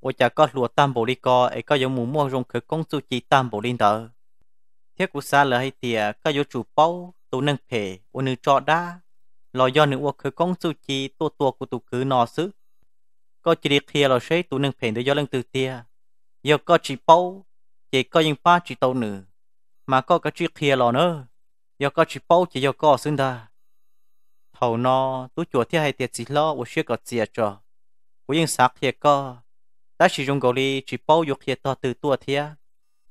我家个罗担保哩个，哎个有木木用去公主机担保哩的。thế của xa là hay tiề à, có yếu chủ bao tụ nâng phê ô nữ trọ đa lo do nữ ô khứ công su chi tua tua của tụ cứ nọ xứ có chỉ đi kia lo xế nâng phê để do lưng từ tiề giờ có chỉ bao chỉ có những ba chỉ tàu nữ mà có cái chỉ kia lo nữa giờ có chỉ bao chỉ giờ có xưng ta thầu nọ tụ chùa thế hay tiệt chỉ lo ô xế có tiề trò của những xác thiệt có ta sử dụng gỗ đi chỉ bao dục hiện to từ tua thia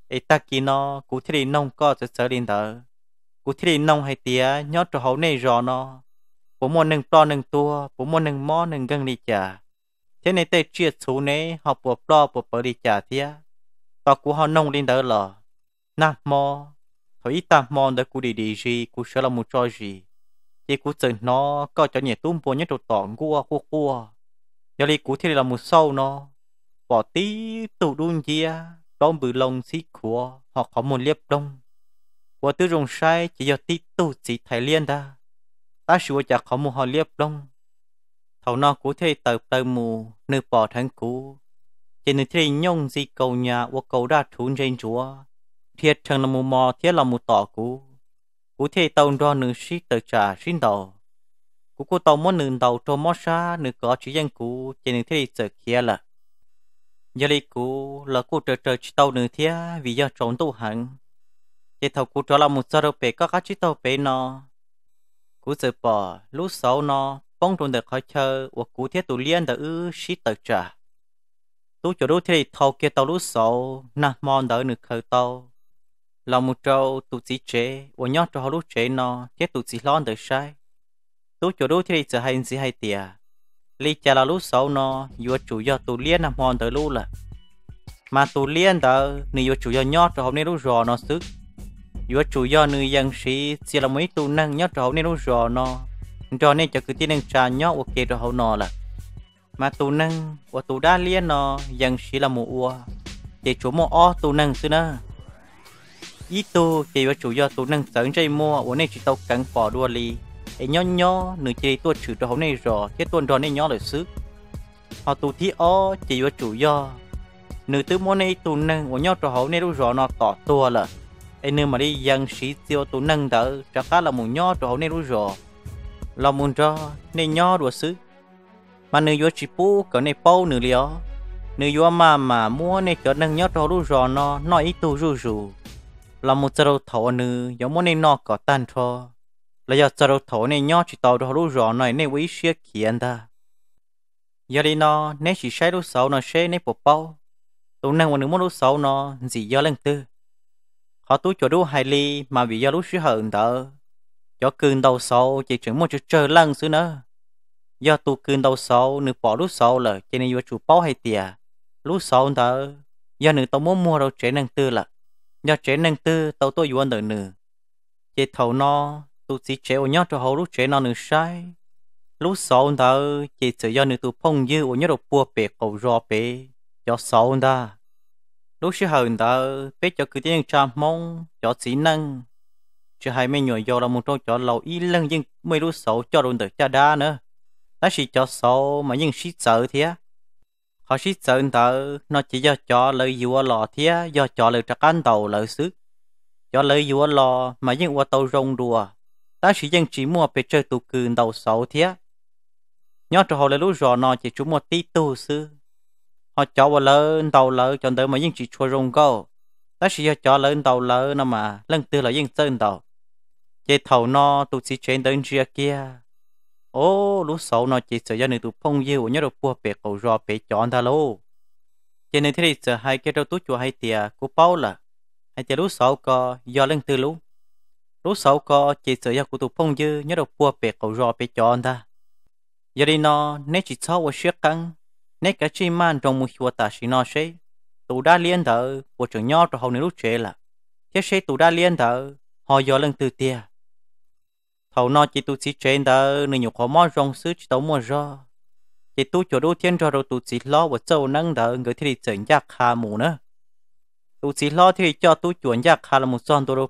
ấy ta kỳ nó cụ thể nông có sẽ sở lên đó cụ thể nông hay tía nhớ cho hậu này rõ nó bố môn nâng to nâng tua bố môn nâng mò nâng găng đi chả thế này tê chia số này học bộ to bộ bờ đi chả thia ta cụ họ nông lên đó là nam mò thôi ta mò đó cụ đi đi gì cụ sẽ là một trò gì thì cụ tưởng nó có cho nhẹ tung bố nhớ đồ tỏ ngua cua cua giờ đi cụ thể là một sâu nó bỏ tí tụ đun chia con bự lông xí khua họ có một liếp đông và tư rồng sai chỉ do tí tụ chỉ thái liên ta ta sửa chả có một họ liếp đông thầu nó cũng thấy tờ tờ mù nửa bỏ thằng cũ chỉ nửa thấy nhông gì cầu nhà và cầu đa thú trên chúa thiệt chẳng là mù mò thiệt là mù tỏ cũ cũng thấy tàu đo nửa xí tờ trà xin đầu cũng có tàu món nửa đầu cho món xa nửa có chỉ dân cũ chỉ nửa thấy sợ kia là giờ đi cú là cú trở trở tàu nửa thia vì do trốn tu hận thì thầu cú trở là một sao đâu bể có cá chít tàu bể nó cú sợ bỏ lúc sáu nó bông trốn được khỏi chờ hoặc cú thiết tụ liên đã ư xí tờ trả tu chỗ đô thì thầu kia tàu lúc sáu nà mòn đỡ nửa khởi tàu là một trâu tụ chỉ chế và nhóc cho họ lúc chế nó thiết tụ chỉ lon được sai tu chỗ đô thì sẽ hay gì hay tiệt lý cha là lú sau nó vừa chủ do tù liên nằm hòn tới lú là mà tù liên tớ nị vừa chủ do nhót rồi hôm nay lú rò nó sức vừa chủ do nị dân sĩ chỉ là mấy tù năng nhót rồi hôm nay lú rò nó cho nên cho cứ tiên năng trà nhót ok rồi hôm nọ là mà tù năng và tù đa liên nó dân sĩ là mù ua chỉ chủ mò o tù năng xưa nữa ít tu chỉ vừa chủ do tù năng sớm chơi mua và nên chỉ tàu cắn bỏ đua li ấy nho nho nửa chị tôi chủ đó này rõ cái tuần rồi này nho là xứ họ tụ thi o chỉ vô chủ do nửa tư môn này tụ nâng của nhau trò hậu này đâu rõ nó tỏ tua là ấy nửa mà đi dân sĩ tiêu tụ nâng đỡ chắc cá là một nhau trò hậu này đâu rõ là một rõ nên nhau đồ xứ mà nửa vô chỉ pu cỡ này bao nửa lió nửa vô mà mà mua này cỡ nâng nhau trò đâu rõ nó nói ít tụ rù rù là một đầu thọ nửa giống môn này nó có tan thôi là giờ trở đầu thổ này nhó chỉ tàu đồ lúc rõ này nên quý xe kiện ta giờ đi nó nên chỉ sai lúc sáu nó xe nên bộ bao tụi nàng nữ đứng lúc sáu nó gì giờ lên tư họ tú chỗ đủ hai ly mà vì giờ lúc xí hờn tờ cho cơn đầu sáu chỉ chừng một chữ trời lăng xứ nữa giờ tu cơn đầu sáu nữ bỏ lúc sáu là chỉ nên vừa chủ bao hay tiề lúc sáu tờ giờ nữ tao muốn mua đâu trẻ nàng tư là giờ trẻ nàng tư tao tôi vừa nữ nữ chỉ thầu nó tu sĩ chế ô nhớ cho hầu lúc chế nó nữ sai lúc sau ông ta chỉ sự do nữ tu phong dư ô nhớ độ bùa bể cầu rò bể cho sau ông ta lúc sư hầu ông ta cho cứ tiếng trăm mong cho sĩ năng chứ hai mấy nhỏ do là một trong cho lâu y lăng nhưng mấy lúc sau cho đồn tử cha đa nữa nó chỉ cho sau mà nhưng sĩ sợ thế họ sĩ sợ ông ta nó chỉ do cho lời dùa lò thế do cho lời trắc ăn tàu lời sức cho lời dùa lò mà những qua tàu rong đùa ta chỉ dân chỉ mua về chơi tụ cừ đầu sáu thế nhớ cho họ là lúc rõ nó chỉ chú mua tí tu sư họ cho vào lỡ đầu lớn cho tới mà dân chỉ chua rung câu ta chỉ cho lớn đầu lớn nó mà lần tư là dân sơn đầu chế thầu nó tụ chỉ chuyện đến kia kia ô lúc sáu nó chỉ sợ gia nữ tụ phong yêu nhớ được bùa về cầu rò về chọn ta lô cho nên thế thì sợ hai cái đầu tú chùa hai tiề của bao là hai tiề lúc sáu có do lần tư lúc lúc sau có chỉ sử dụng của tụ phong dư nhớ được vua bề cầu rò bề cho anh ta giờ đi nó nếu chỉ sau và xuyết căng nếu cái chi man trong một hiệu ta chỉ nó sẽ tụ đa liên thở của trường nho trong hậu nếu lúc chế là thế sẽ tụ đa liên thở họ giờ lần từ tia thầu nó chỉ tụ chỉ trẻ thở nên nhiều khó mò rong sứ chỉ tấu mua rò chỉ tụ chỗ đô thiên cho rồi tụ chỉ lo và sâu năng thở người thì chỉnh giác hà mù nữa tụ chỉ lo thì cho tụ chuẩn giác hà là một son đồ đô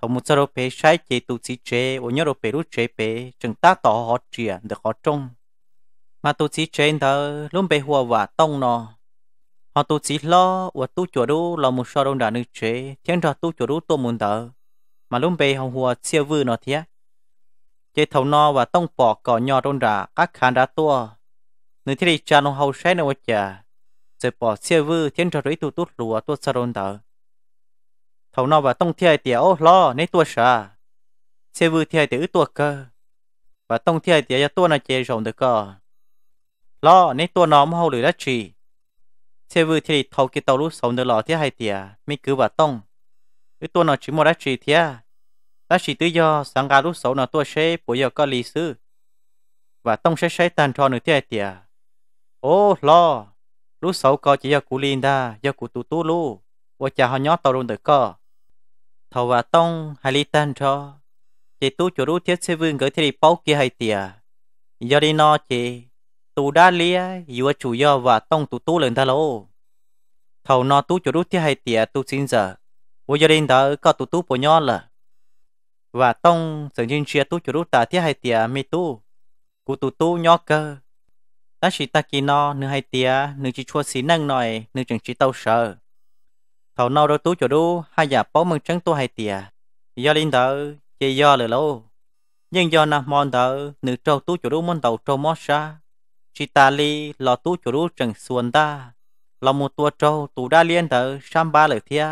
ông một số bé sai chế tu sĩ chế ô nhớ rồi bé lúc chế bé chúng ta tỏ họ chuyện được họ trông mà tu sĩ chế thờ luôn bé hòa và tông nó họ tu sĩ lo và tu chùa đu là một số đông đàn nữ chế thiên ra tu chùa đu tu muốn thờ mà luôn bé hồng hòa siêu vư nó thế chế thầu nó và tông bỏ cỏ nhỏ đông đà các khán đá tua người thế đi cha nó hầu sai nó chả sẽ bỏ siêu vư thiên ra rồi tu tu lùa tu sao đông thờ hầu nó và tông thiệt tiểu lo nấy tua sợ xe vừa thiệt tiểu tua cơ và tông thiệt tiểu tua nó chế rộng được cơ lo nấy tua nó mà hầu lửa đất trì xe vừa thiệt thầu kia tàu lúc sống được lọ thiệt hay tiệt mi cứ và tông cái tua nó chỉ một đất trì thiệt đất trì tự do sáng gà lúc sống nó tua xe bùi giờ có lý sư và tông xe xe tàn tròn được thiệt tiệt ô lo lúc sống có chỉ giờ cú linh đa giờ cú tu tu lu 我家好鸟到弄得个。thầu và tông hai li tan cho chị tu chủ rú thiết xe vương gửi thì bao kia hai tìa do đi no chị tu đã lia dù chủ yo và tông tu tu lên ta lô thầu no tu chủ rú thiết hai tìa tu xin giờ vô gia đình đó có tu tu bộ nhỏ là và tông sự nhân chia tu chủ rú ta thiết hai tìa mi tu cụ tu tu nhỏ cơ ta chỉ ta kia no nửa hai tìa nửa chỉ chua xí năng nòi nửa chẳng chỉ tao sợ thầu nâu đôi tú chỗ đu hai giả bó mừng trắng tu hai tìa do linh thợ chỉ do lửa lâu nhưng do nam mòn thợ nữ trâu tú chỗ đu môn tàu trâu mót xa chỉ ta li lò tú chỗ đu trần xuân ta lò một tua trâu tú đa liên thợ sam ba lời thia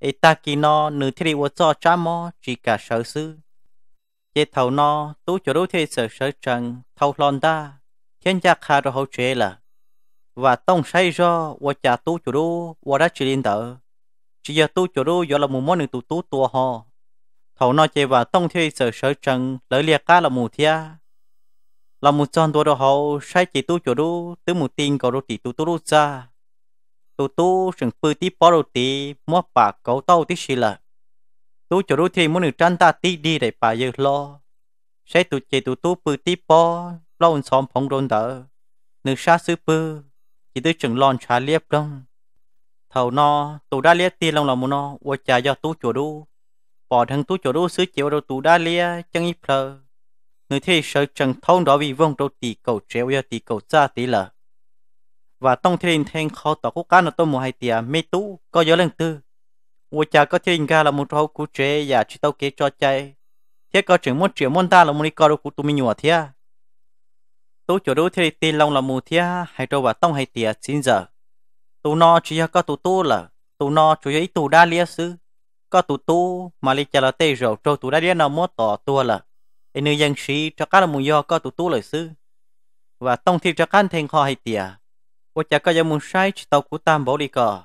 ít ta kỳ no nữ thiết đi vô cho cha mò chỉ cả sở sư chế thầu no tú chỗ đu thế sở sở trần thầu lon ta thiên gia khá rồi hậu chế là và tông say do và trả tú chủ đu và đã chỉ linh tử chỉ giờ tu chỗ đu giờ là một món tu tu tua ho thầu nói chơi và tông thuê sở sở chân lỡ liệt cá là mù thia là một chọn tua đồ hậu sai chỉ tu chỗ đu tứ mù tin cầu đồ chỉ tu tu ra tu tu sừng phơi tí bỏ đồ tí mua bà cầu tàu tí xì là tu chỗ đu thì muốn được tranh ta tí đi để bà giờ lo sai tu chỉ tu tu phơi tí bỏ lâu xóm phong rồi đỡ nửa xa sư phơi chỉ tới chừng lon trà liếp đông thầu no tu đa lia tiền lòng là muốn no ô cha do tu chỗ đu bỏ thằng tu chỗ đu xứ chịu đâu tu đa lia chẳng ít phờ người thấy sợ trần thông đó vì vong đâu tỷ cầu treo do tỷ cầu cha tỷ lợ và tông thiên thanh khó tỏ quốc cán ở tôi mua hai tia mê tu có gió lần tư ô cha có thiên ga là một trâu cú chế và chi tâu kế cho chạy thế có chuyện muốn triệu môn ta là một đi coi đâu cú tu mi nhùa thế tu chỗ đu thì tiền long là mù thế hay đâu và tông hai tia xin giờ tụ no chỉ có tụ tu là tụ no chủ yếu tụ đa lia sư có tụ tu mà li chả là tê rồi cho tụ đa lia nào mua tỏ tua là anh nữ dân sĩ cho các muốn do có tụ tu lời sư và tông thi cho các thành kho hay tìa và chả có dân muốn sai chỉ tàu của tam bảo đi cờ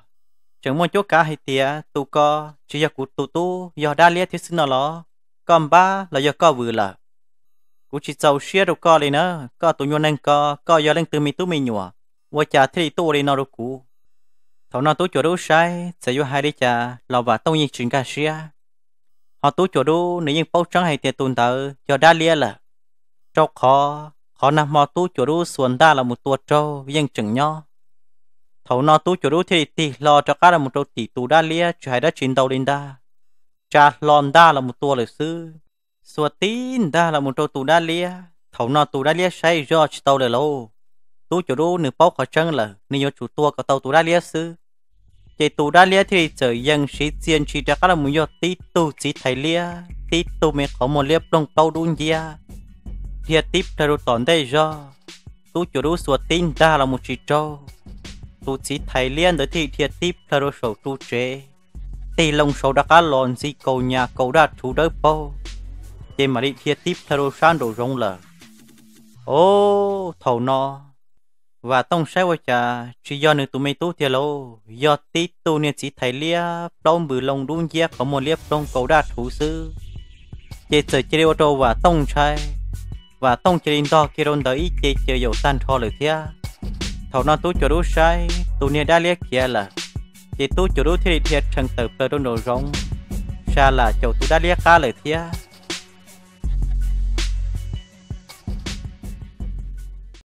chẳng muốn chỗ cả hay tìa tụ co chỉ do của tụ tu do đa lia thì xin nào lo còn ba là do có vừa là cũng chỉ tàu xia đâu co này nữa có tụ nhau anh co có do lên từ mi tu mi nhua và chả thì tu đi nó đâu cũ thầu nó tú chỗ đâu sai sẽ vô hai đi chả lò và tông nhiên chuyển cả xia họ tú chỗ đâu nếu như bao trắng hay tiền tuần tờ cho đa lia là cho khó khó nằm mò tú chỗ đâu xuân đa là một tuột trâu dân chừng nhau thầu nó tú chỗ đâu thì tì lò cho cả là một trâu tỷ tù đa lia chỉ hay đã chiến đấu đến đa cha lòn đa là một tuột lịch sư, sùa tín đa là một trâu tù đa lia thầu nó tù đa lia say do chỉ tàu để lâu tú chỗ đâu nửa bao khó chân là nếu chủ tua có tàu tù đa lia sư chị tụ đã lia thì trở dân sĩ chiến chỉ đã các là muốn tí tụ chỉ thấy lia tí tụ mẹ có một lia trong câu đun gì à tiếp theo rồi tổn đây do tụ chủ đủ số tin ra là một chỉ trâu tụ chỉ thấy lia tới thì thiệt tiếp theo rồi sầu tụ chế tì lông sầu đã cá lòn gì cầu nhà cầu đã chủ đỡ bao chị mà đi thiệt tiếp theo rồi sang đồ rong lờ ô thầu no và tông sai qua cha chỉ do nữ tụi mày tu thì lâu do tí tu nên chỉ thấy lia đông bự lông đúng giác có một liếp đông cầu đa thủ sư chế chơi chế đi ô và tông sai và tông chơi đi đo kia đôn tới chế chế dầu tan thò lời thia thầu nó tu cho đủ sai tu nên đã liếc kia là chế tu cho đủ thì thiệt chẳng tử tơ đôn đồ rong xa là chầu tu đã liếc ca lời thia